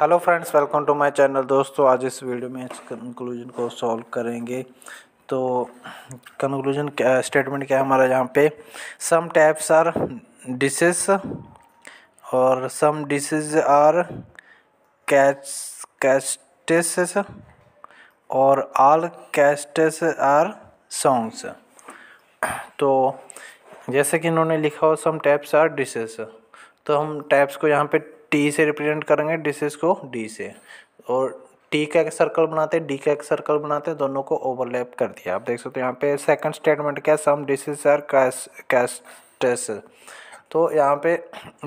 hello friends welcome to my channel दोस्तों आज इस वीडियो में इस कंक्लूजन को सॉल्व करेंगे तो कंक्लूजन क्या स्टेटमेंट क्या है हमारा यहाँ पे सम टैप्स आर डिशेस और some dishes are catch castes और आल कैस्टेस आर सॉन्ग्स तो जैसे कि इन्होंने लिखा हो सम टैप्स आर डिशेस तो हम टैप्स को यहाँ पे टी से रिप्रेजेंट करेंगे डिशेज को डी से और टी का एक सर्कल बनाते डी का एक सर्कल बनाते दोनों को ओवरलैप कर दिया आप देख सकते हो यहाँ पे सेकंड स्टेटमेंट क्या some dishes are cash cash तो यहाँ पे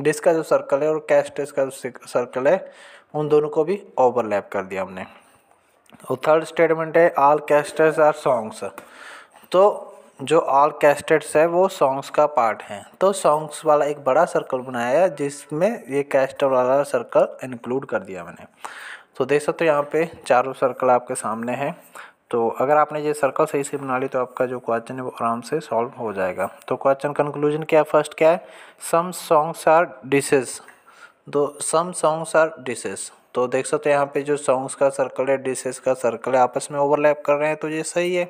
डिस का जो सर्कल है और कैश टेस्ट का जो सर्कल है उन दोनों को भी ओवरलैप कर दिया हमने और थर्ड स्टेटमेंट है आल कैस्टर्स आर सॉन्ग्स तो जो ऑल कैस्टेट्स है वो सॉन्ग्स का पार्ट है तो सॉन्ग्स वाला एक बड़ा सर्कल बनाया जिसमें ये कैस्ट वाला सर्कल इंक्लूड कर दिया मैंने तो देख सकते हो यहाँ पे चारों सर्कल आपके सामने हैं तो अगर आपने ये सर्कल सही से बना ली तो आपका जो क्वेश्चन है वो आराम से सॉल्व हो जाएगा तो क्वेश्चन कंक्लूजन क्या है फर्स्ट क्या है सम सॉन्ग्स आर डिशेज दो सम सॉन्ग्स आर डिशेज़ तो देख सकते हैं यहाँ पे जो सॉन्ग्स का सर्कल है डिशेस का सर्कल है आपस में ओवरलैप कर रहे हैं तो ये सही है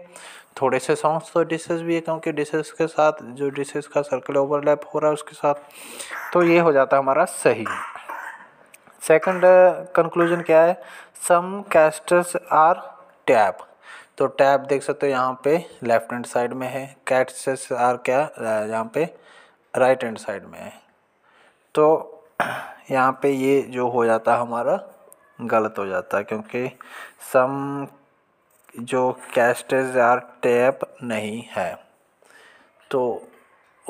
थोड़े से सॉन्ग्स तो डिशेस भी है क्योंकि डिशेस के साथ जो डिशेस का सर्कल ओवरलैप हो रहा है उसके साथ तो ये हो जाता है हमारा सही सेकंड कंक्लूजन uh, क्या है सम कैस्टर्स आर टैप तो टैप देख सकते हो यहाँ पे लेफ्ट हैंड साइड में है कैस्टर्स आर क्या uh, यहाँ पे राइट हैंड साइड में है तो यहाँ पे ये जो हो जाता हमारा गलत हो जाता क्योंकि सम जो कैस्टेज आर टैप नहीं है तो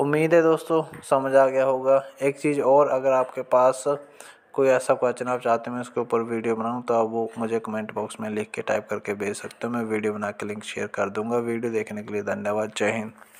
उम्मीद है दोस्तों समझ आ गया होगा एक चीज़ और अगर आपके पास कोई ऐसा क्वेश्चन आप चाहते हैं उसके ऊपर वीडियो बनाऊं तो आप वो मुझे कमेंट बॉक्स में लिख के टाइप करके भेज सकते हो मैं वीडियो बना के लिंक शेयर कर दूंगा वीडियो देखने के लिए धन्यवाद जय हिंद